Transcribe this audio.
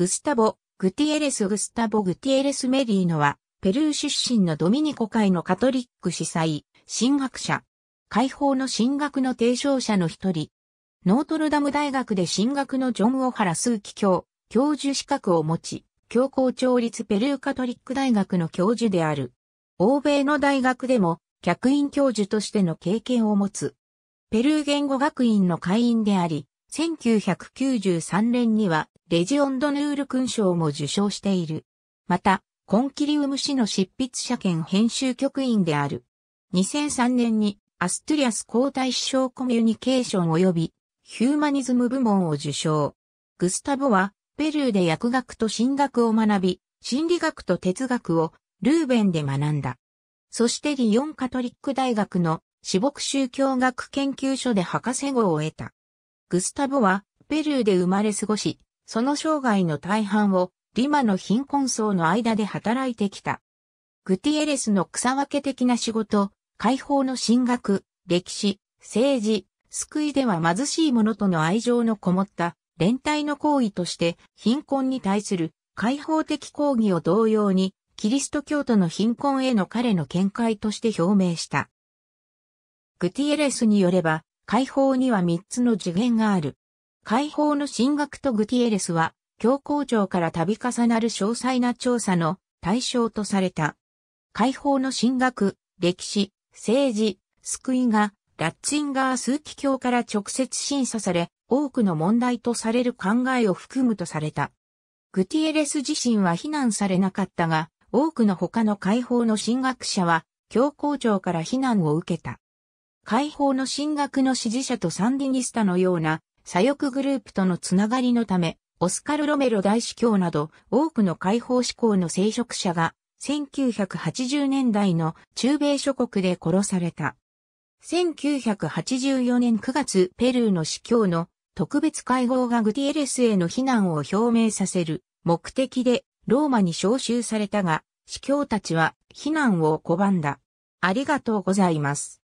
グスタボ・グティエレス・グスタボ・グティエレス・メディーノは、ペルー出身のドミニコ会のカトリック司祭、神学者、解放の神学の提唱者の一人、ノートルダム大学で神学のジョン・オハラ数奇教、教授資格を持ち、教皇調律ペルーカトリック大学の教授である。欧米の大学でも、客員教授としての経験を持つ。ペルー言語学院の会員であり、1993年にはレジオンドヌール勲章も受賞している。また、コンキリウム氏の執筆者兼編集局員である。2003年にアストゥリアス皇太子賞コミュニケーション及びヒューマニズム部門を受賞。グスタボは、ペルーで薬学と神学を学び、心理学と哲学をルーベンで学んだ。そしてリヨンカトリック大学の私牧宗教学研究所で博士号を得た。グスタボは、ペルーで生まれ過ごし、その生涯の大半をリマの貧困層の間で働いてきた。グティエレスの草分け的な仕事、解放の進学、歴史、政治、救いでは貧しい者との愛情のこもった連帯の行為として貧困に対する開放的抗議を同様にキリスト教徒の貧困への彼の見解として表明した。グティエレスによれば解放には3つの次元がある。解放の進学とグティエレスは、教皇庁から度重なる詳細な調査の対象とされた。解放の進学、歴史、政治、救いが、ラッツンガー数奇教から直接審査され、多くの問題とされる考えを含むとされた。グティエレス自身は非難されなかったが、多くの他の解放の進学者は、教皇庁から非難を受けた。解放の進学の支持者とサンディニスタのような左翼グループとのつながりのため、オスカル・ロメロ大司教など多くの解放志向の聖職者が1980年代の中米諸国で殺された。1984年9月ペルーの司教の特別会合がグティエレスへの非難を表明させる目的でローマに招集されたが、司教たちは非難を拒んだ。ありがとうございます。